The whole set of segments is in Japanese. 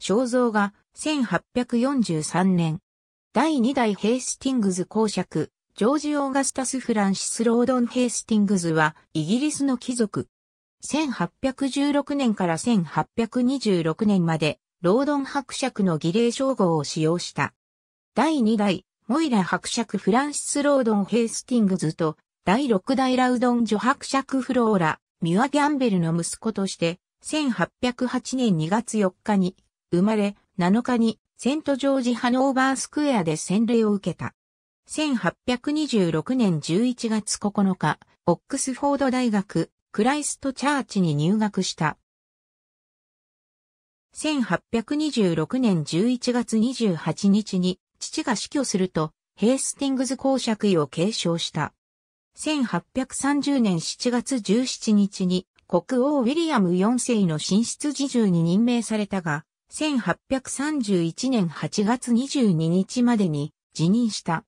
肖像画、1843年。第2代ヘイスティングズ公爵、ジョージ・オーガスタス・フランシス・ロードン・ヘイスティングズは、イギリスの貴族。1816年から1826年まで、ロードン伯爵の儀礼称号を使用した。第2代、モイラ伯爵フランシス・ロードン・ヘイスティングズと、第6代ラウドン・ジョ伯爵フローラ、ミュア・ギャンベルの息子として、1808年2月4日に生まれ、7日にセントジョージ・ハノーバースクエアで洗礼を受けた。1826年11月9日、オックスフォード大学、クライストチャーチに入学した。1826年11月28日に父が死去すると、ヘイスティングズ公爵位を継承した。1830年7月17日に国王ウィリアム4世の進出侍従に任命されたが、1831年8月22日までに辞任した。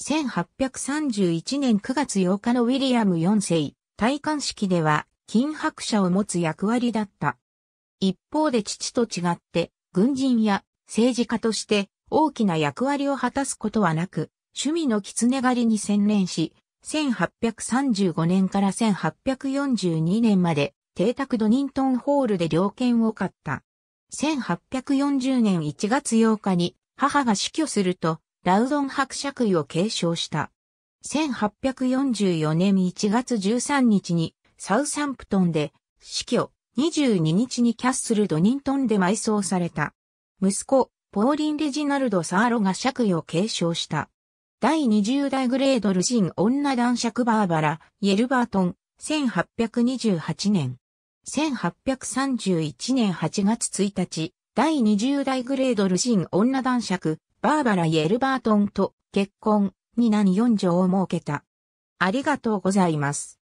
1831年9月8日のウィリアム4世、戴冠式では、金白者を持つ役割だった。一方で父と違って、軍人や政治家として大きな役割を果たすことはなく、趣味の狐狩りに専念し、1835年から1842年まで、邸宅ドニントンホールで猟犬を飼った。1840年1月8日に母が死去すると、ラウドン伯爵位を継承した。1844年1月13日にサウサンプトンで死去、22日にキャッスルドニントンで埋葬された。息子、ポーリン・レジナルド・サーロが爵位を継承した。第20代グレードル人女男爵バーバラ、イェルバートン、1828年。1831年8月1日、第20代グレードルシン女男爵、バーバラ・イエルバートンと結婚に何4条を設けた。ありがとうございます。